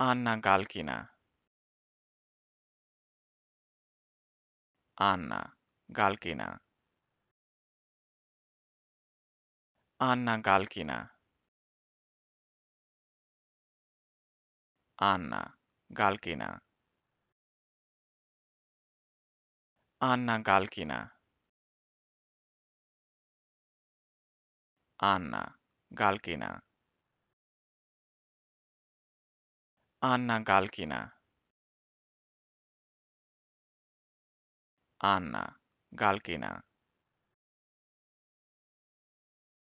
Anna Galkina Anna Galkina Anna Galkina Anna Galkina Anna Galkina Anna Galkina Anna Galkina Anna Galkina